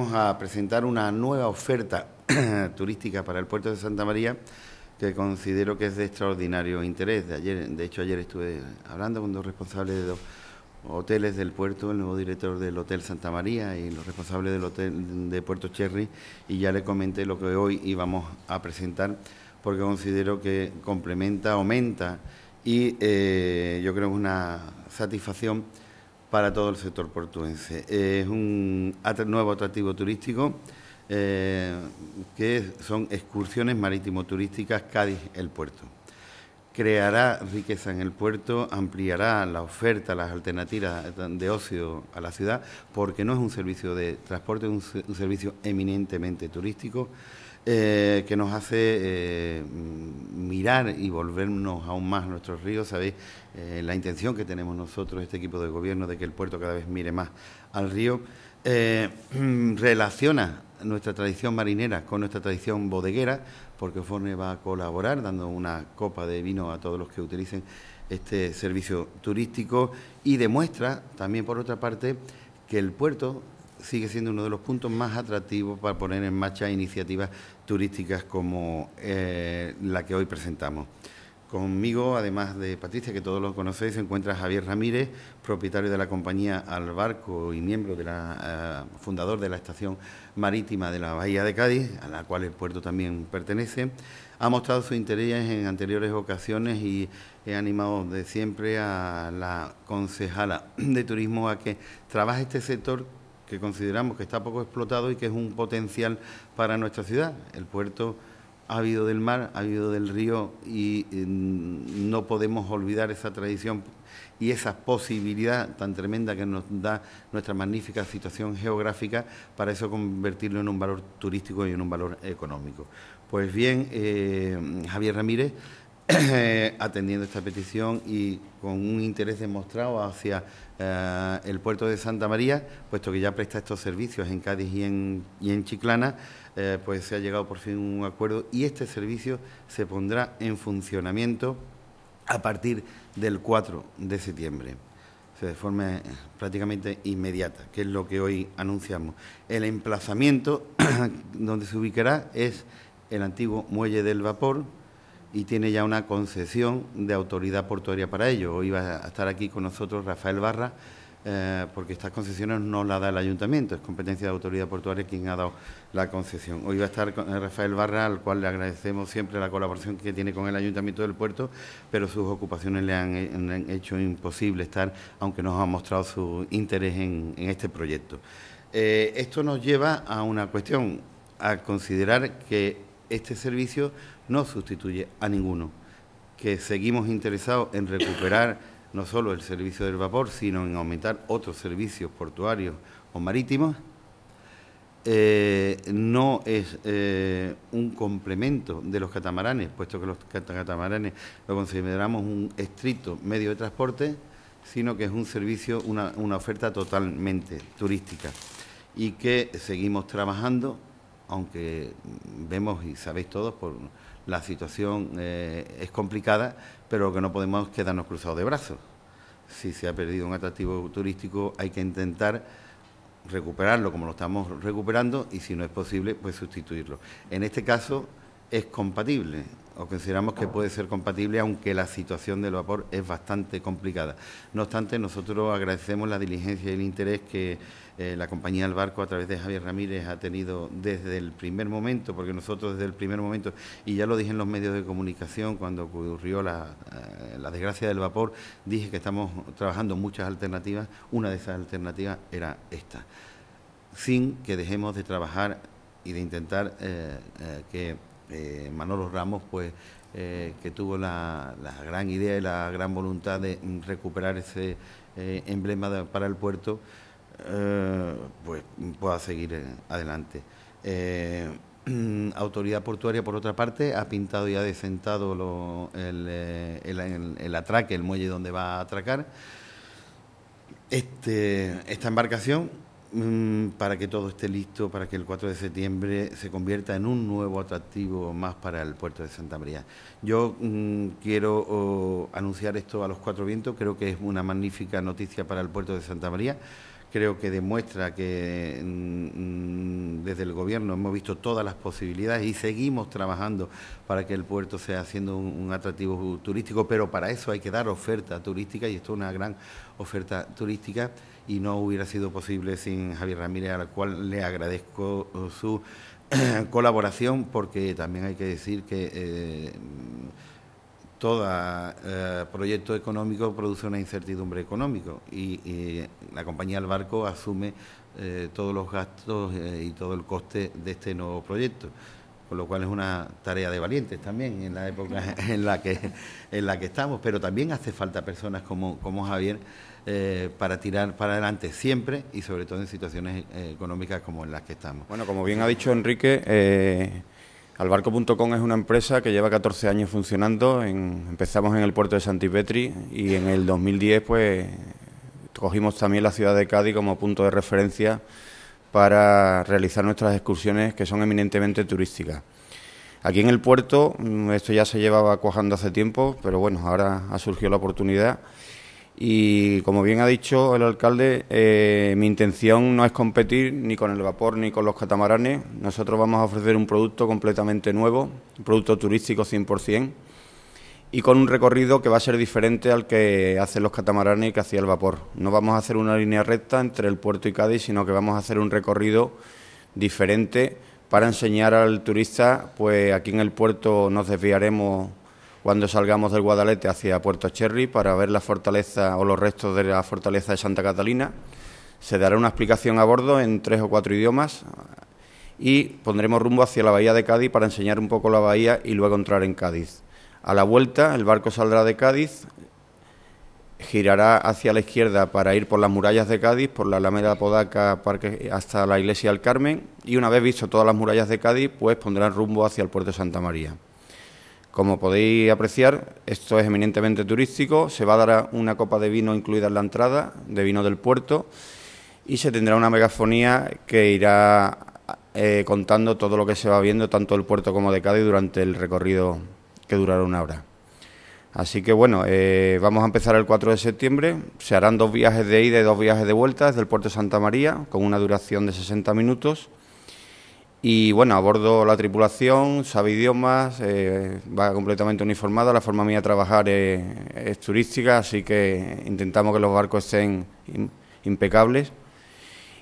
Vamos a presentar una nueva oferta turística para el puerto de Santa María que considero que es de extraordinario interés. De, ayer, de hecho, ayer estuve hablando con dos responsables de dos hoteles del puerto, el nuevo director del Hotel Santa María y los responsables del hotel de Puerto Cherry, y ya le comenté lo que hoy íbamos a presentar porque considero que complementa, aumenta y eh, yo creo que es una satisfacción para todo el sector portuense. Eh, es un nuevo atractivo turístico eh, que son excursiones marítimo-turísticas Cádiz-El Puerto. Creará riqueza en el puerto, ampliará la oferta, las alternativas de ocio a la ciudad, porque no es un servicio de transporte, es un servicio eminentemente turístico. Eh, que nos hace eh, mirar y volvernos aún más a nuestros ríos. Sabéis eh, la intención que tenemos nosotros, este equipo de gobierno, de que el puerto cada vez mire más al río. relaciona nuestra tradición marinera con nuestra tradición bodeguera, porque Forne va a colaborar dando una copa de vino a todos los que utilicen este servicio turístico y demuestra también, por otra parte, que el puerto sigue siendo uno de los puntos más atractivos para poner en marcha iniciativas turísticas como eh, la que hoy presentamos. Conmigo, además de Patricia, que todos lo conocéis, se encuentra Javier Ramírez, propietario de la compañía Albarco... y miembro de la eh, fundador de la estación marítima de la Bahía de Cádiz, a la cual el puerto también pertenece. Ha mostrado su interés en anteriores ocasiones y he animado de siempre a la concejala de turismo a que trabaje este sector que consideramos que está poco explotado y que es un potencial para nuestra ciudad. El puerto ha habido del mar, ha habido del río y mm, no podemos olvidar esa tradición y esa posibilidad tan tremenda que nos da nuestra magnífica situación geográfica para eso convertirlo en un valor turístico y en un valor económico. Pues bien, eh, Javier Ramírez atendiendo esta petición y con un interés demostrado hacia eh, el puerto de Santa María, puesto que ya presta estos servicios en Cádiz y en, Chiclana, eh, pues se ha llegado por fin a un acuerdo y este servicio se pondrá en funcionamiento a partir del 4 de septiembre de forma eh, prácticamente inmediata, que es lo que hoy anunciamos. El emplazamiento donde se ubicará es el antiguo muelle del vapor, y tiene ya una concesión de autoridad portuaria para ello. Hoy va a estar aquí con nosotros Rafael Barra, eh, porque estas concesiones no las da el ayuntamiento, es competencia de autoridad portuaria quien ha dado la concesión. Hoy va a estar eh, Rafael Barra, al cual le agradecemos siempre la colaboración que tiene con el ayuntamiento del puerto, pero sus ocupaciones le han, eh, hecho imposible estar, aunque nos ha mostrado su interés en, este proyecto. esto nos lleva a una cuestión, a considerar que este servicio no sustituye a ninguno, que seguimos interesados en recuperar no solo el servicio del vapor, sino en aumentar otros servicios portuarios o marítimos, eh, no es eh, un complemento de los catamaranes, puesto que los catamaranes lo consideramos un estricto medio de transporte, sino que es un servicio, una oferta totalmente turística y que seguimos trabajando aunque vemos y sabéis todos por la situación eh, es complicada, pero que no podemos quedarnos cruzados de brazos. Si se ha perdido un atractivo turístico, hay que intentar recuperarlo como lo estamos recuperando y si no es posible, pues sustituirlo. En este caso, es compatible o consideramos que puede ser compatible, aunque la situación del vapor es bastante complicada. No obstante, nosotros agradecemos la diligencia y el interés que eh, la compañía del barco, a través de Javier Ramírez, ha tenido desde el primer momento, porque nosotros desde el primer momento, y ya lo dije en los medios de comunicación cuando ocurrió la, eh, la desgracia del vapor, dije que estamos trabajando muchas alternativas, una de esas alternativas era esta, sin que dejemos de trabajar y de intentar eh, eh, que eh, Manolo Ramos, pues, que tuvo la, gran idea y la gran voluntad de recuperar ese emblema para el puerto, pues pueda seguir adelante. Autoridad Portuaria, por otra parte, ha pintado y ha desentado el, atraque, el muelle donde va a atracar este, esta embarcación Mm, para que todo esté listo, para que el 4 de septiembre se convierta en un nuevo atractivo más para el puerto de Santa María. Yo mm, quiero anunciar esto a los cuatro vientos, creo que es una magnífica noticia para el puerto de Santa María creo que demuestra que mm, mm, desde el gobierno hemos visto todas las posibilidades y seguimos trabajando para que el puerto sea siendo un, atractivo turístico, pero para eso hay que dar oferta turística y esto es una gran oferta turística y no hubiera sido posible sin Javier Ramírez, al cual le agradezco su colaboración porque también hay que decir que eh, todo eh, proyecto económico produce una incertidumbre económica y, la compañía del barco asume eh, todos los gastos eh, y todo el coste de este nuevo proyecto, con lo cual es una tarea de valientes también en la época en la que, en la que estamos, pero también hace falta personas como, como Javier para tirar para adelante siempre y sobre todo en situaciones económicas como en las que estamos. Bueno, como bien ha dicho Enrique, Albarco.com es una empresa que lleva 14 años funcionando. empezamos en el puerto de Santipetri y en el 2010 pues cogimos también la ciudad de Cádiz como punto de referencia para realizar nuestras excursiones que son eminentemente turísticas. Aquí en el puerto, mm, esto ya se llevaba cuajando hace tiempo, pero bueno, ahora ha surgido la oportunidad y como bien ha dicho el alcalde, eh, mi intención no es competir ni con el vapor ni con los catamaranes. Nosotros vamos a ofrecer un producto completamente nuevo, un producto turístico 100%, y con un recorrido que va a ser diferente al que hacen los catamaranes y que hacía el vapor. No vamos a hacer una línea recta entre el puerto y Cádiz, sino que vamos a hacer un recorrido diferente para enseñar al turista, pues aquí en el puerto nos desviaremos cuando salgamos del Guadalete hacia Puerto Cherry para ver la fortaleza o los restos de la fortaleza de Santa Catalina. Se dará una explicación a bordo en tres o cuatro idiomas y pondremos rumbo hacia la bahía de Cádiz para enseñar un poco la bahía y luego entrar en Cádiz. A la vuelta, el barco saldrá de Cádiz, girará hacia la izquierda para ir por las murallas de Cádiz, por la Alameda Podaca hasta la Iglesia del Carmen y una vez visto todas las murallas de Cádiz, pues pondrán rumbo hacia el puerto de Santa María. Como podéis apreciar, esto es eminentemente turístico, se va a dar una copa de vino incluida en la entrada, de vino del puerto, y se tendrá una megafonía que irá eh, contando todo lo que se va viendo, tanto del puerto como de Cádiz, durante el recorrido que durará una hora. Así que bueno, eh, vamos a empezar el 4 de septiembre. Se harán dos viajes de ida y dos viajes de vuelta desde el puerto de Santa María, con una duración de 60 minutos. Y bueno, a bordo la tripulación, sabe idiomas, eh, va completamente uniformada, la forma mía de trabajar eh, es, turística, así que intentamos que los barcos estén impecables.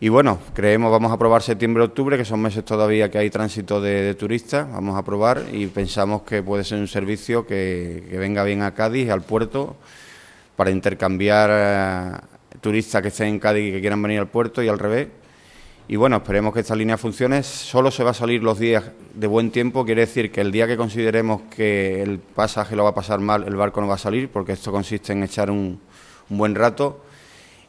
Y bueno, creemos, vamos a probar septiembre-octubre, que son meses todavía que hay tránsito de, turistas, vamos a probar y pensamos que puede ser un servicio que, venga bien a Cádiz, al puerto, para intercambiar eh, turistas que estén en Cádiz y que quieran venir al puerto y al revés y bueno, esperemos que esta línea funcione. Solo se va a salir los días de buen tiempo. Quiere decir que el día que consideremos que el pasaje lo va a pasar mal, el barco no va a salir, porque esto consiste en echar un, buen rato.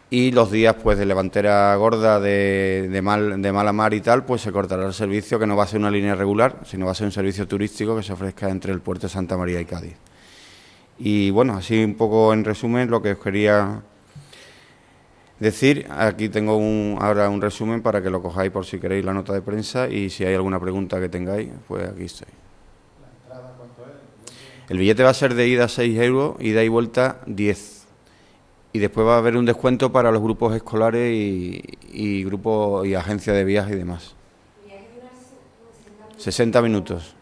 Y los días pues de levantera gorda, de, mal, de mala mar y tal, pues se cortará el servicio, que no va a ser una línea regular, sino va a ser un servicio turístico que se ofrezca entre el puerto de Santa María y Cádiz. Y bueno, así un poco en resumen lo que os quería decir. Aquí tengo un, ahora un resumen para que lo cojáis por si queréis la nota de prensa y si hay alguna pregunta que tengáis, pues aquí estoy. El billete va a ser de ida 6 euros, ida y vuelta 10. Y después va a haber un descuento para los grupos escolares y, grupos y agencias de viaje y demás. ¿Y 60 minutos.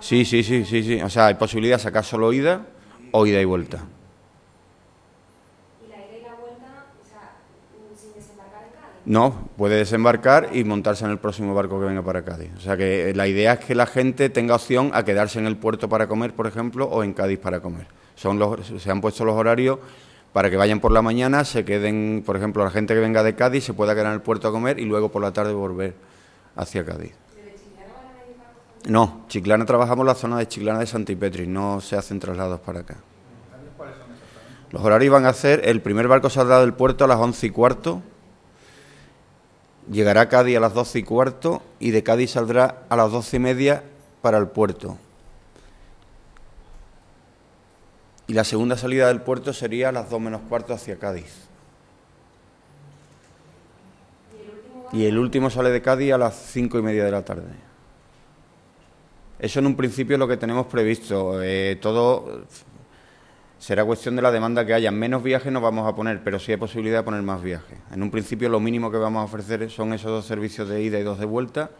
Sí, sí, sí, sí, sí. O sea, hay posibilidad de sacar solo ida o ida y vuelta la la vuelta, mm, sin desembarcar en No, puede desembarcar y montarse en el próximo barco que venga para Cádiz. O sea que eh, la idea es que la gente tenga opción a quedarse en el puerto para comer, por ejemplo, o en Cádiz para comer. Son los, se han puesto los horarios para que vayan por la mañana, se queden, por ejemplo, la gente que venga de Cádiz se pueda quedar en el puerto a comer y luego por la tarde volver hacia Cádiz. No, Chiclana trabajamos la zona de Chiclana de Santipetri, no se hacen traslados para acá. Los horarios van a ser, el primer barco saldrá del puerto a las 11 y cuarto, llegará a Cádiz a las 12 y cuarto y de Cádiz saldrá a las 12 y media para el puerto. Y la segunda salida del puerto sería a las 2 menos cuarto hacia Cádiz. Y el último sale de Cádiz a las 5 y media de la tarde. Eso en un principio es lo que tenemos previsto. Eh, todo Será cuestión de la demanda que haya. Menos viajes nos vamos a poner, pero si hay posibilidad de poner más viajes. En un principio lo mínimo que vamos a ofrecer son esos dos servicios de ida y dos de vuelta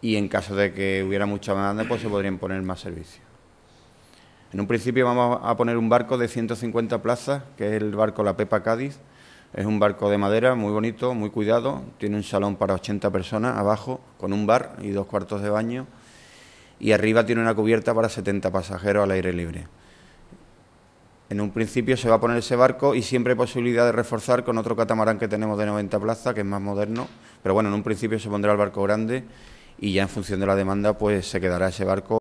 y en caso de que hubiera mucha demanda pues se podrían poner más servicios. En un principio vamos a poner un barco de 150 plazas, que es el barco La Pepa Cádiz. Es un barco de madera muy bonito, muy cuidado. Tiene un salón para 80 personas abajo, con un bar y dos cuartos de baño. Y arriba tiene una cubierta para 70 pasajeros al aire libre. En un principio se va a poner ese barco y siempre hay posibilidad de reforzar con otro catamarán que tenemos de 90 plazas, que es más moderno. Pero bueno, en un principio se pondrá el barco grande y ya en función de la demanda pues se quedará ese barco.